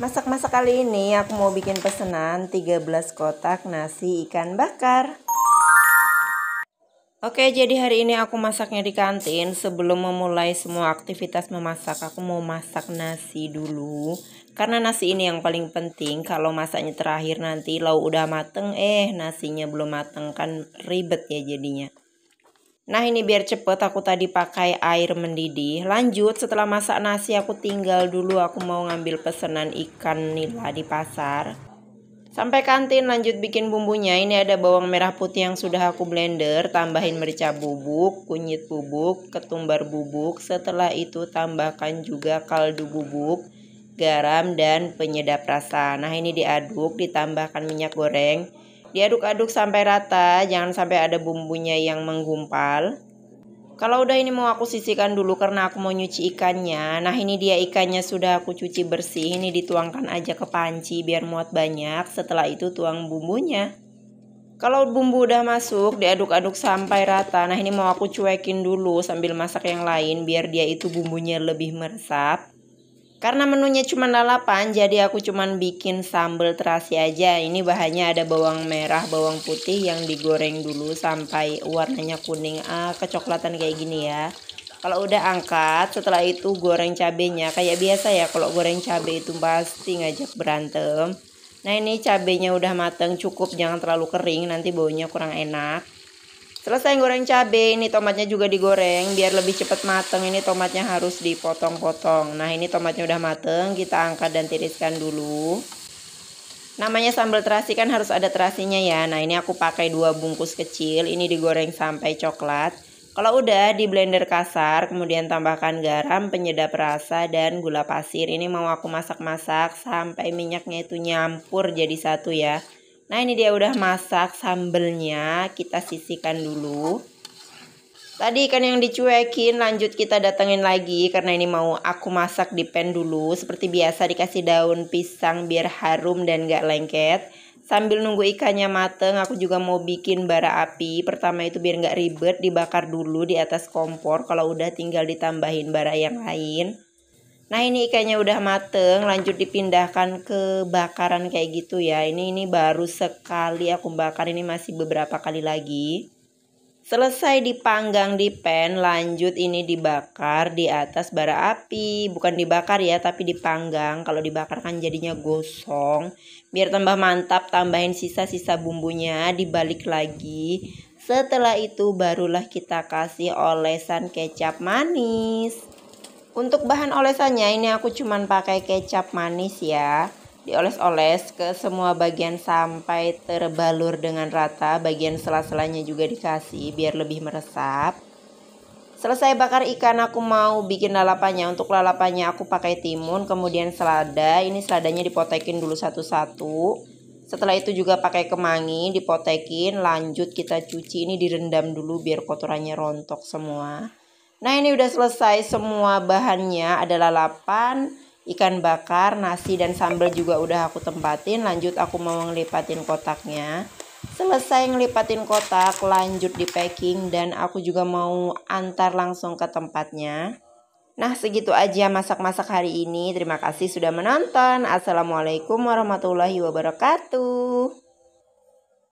Masak-masak kali ini aku mau bikin pesenan 13 kotak nasi ikan bakar. Oke, jadi hari ini aku masaknya di kantin. Sebelum memulai semua aktivitas memasak, aku mau masak nasi dulu. Karena nasi ini yang paling penting. Kalau masaknya terakhir nanti lauk udah mateng, eh nasinya belum mateng kan ribet ya jadinya. Nah ini biar cepet aku tadi pakai air mendidih Lanjut setelah masak nasi aku tinggal dulu aku mau ngambil pesanan ikan nila di pasar Sampai kantin lanjut bikin bumbunya Ini ada bawang merah putih yang sudah aku blender Tambahin merica bubuk, kunyit bubuk, ketumbar bubuk Setelah itu tambahkan juga kaldu bubuk garam dan penyedap rasa Nah ini diaduk ditambahkan minyak goreng Diaduk-aduk sampai rata, jangan sampai ada bumbunya yang menggumpal. Kalau udah ini mau aku sisihkan dulu karena aku mau nyuci ikannya. Nah ini dia ikannya sudah aku cuci bersih. Ini dituangkan aja ke panci biar muat banyak. Setelah itu tuang bumbunya. Kalau bumbu udah masuk diaduk-aduk sampai rata. Nah ini mau aku cuekin dulu sambil masak yang lain biar dia itu bumbunya lebih meresap. Karena menunya cuma lalapan, jadi aku cuma bikin sambal terasi aja. Ini bahannya ada bawang merah, bawang putih yang digoreng dulu sampai warnanya kuning ah, kecoklatan kayak gini ya. Kalau udah angkat, setelah itu goreng cabenya kayak biasa ya. Kalau goreng cabe itu pasti ngajak berantem. Nah, ini cabenya udah mateng, cukup jangan terlalu kering, nanti baunya kurang enak. Selesai goreng cabe, ini tomatnya juga digoreng biar lebih cepat mateng. Ini tomatnya harus dipotong-potong. Nah, ini tomatnya udah mateng, kita angkat dan tiriskan dulu. Namanya sambal terasi kan harus ada terasinya ya. Nah, ini aku pakai dua bungkus kecil, ini digoreng sampai coklat. Kalau udah di blender kasar, kemudian tambahkan garam, penyedap rasa, dan gula pasir. Ini mau aku masak-masak sampai minyaknya itu nyampur jadi satu ya. Nah ini dia udah masak sambelnya kita sisihkan dulu. Tadi ikan yang dicuekin lanjut kita datengin lagi karena ini mau aku masak di pan dulu. Seperti biasa dikasih daun pisang biar harum dan gak lengket. Sambil nunggu ikannya mateng aku juga mau bikin bara api. Pertama itu biar gak ribet dibakar dulu di atas kompor. Kalau udah tinggal ditambahin bara yang lain. Nah ini ikannya udah mateng lanjut dipindahkan ke bakaran kayak gitu ya Ini ini baru sekali aku bakar ini masih beberapa kali lagi Selesai dipanggang di pan lanjut ini dibakar di atas bara api Bukan dibakar ya tapi dipanggang kalau dibakar kan jadinya gosong Biar tambah mantap tambahin sisa-sisa bumbunya dibalik lagi setelah itu barulah kita kasih olesan kecap manis untuk bahan olesannya ini aku cuman pakai kecap manis ya. Dioles-oles ke semua bagian sampai terbalur dengan rata. Bagian sela-selanya juga dikasih biar lebih meresap. Selesai bakar ikan aku mau bikin lalapannya. Untuk lalapannya aku pakai timun, kemudian selada. Ini seladanya dipotekin dulu satu-satu. Setelah itu juga pakai kemangi, dipotekin, lanjut kita cuci. Ini direndam dulu biar kotorannya rontok semua. Nah ini udah selesai semua bahannya adalah 8 ikan bakar, nasi dan sambal juga udah aku tempatin lanjut aku mau ngelipatin kotaknya selesai ngelipatin kotak lanjut di packing dan aku juga mau antar langsung ke tempatnya Nah segitu aja masak-masak hari ini terima kasih sudah menonton Assalamualaikum warahmatullahi wabarakatuh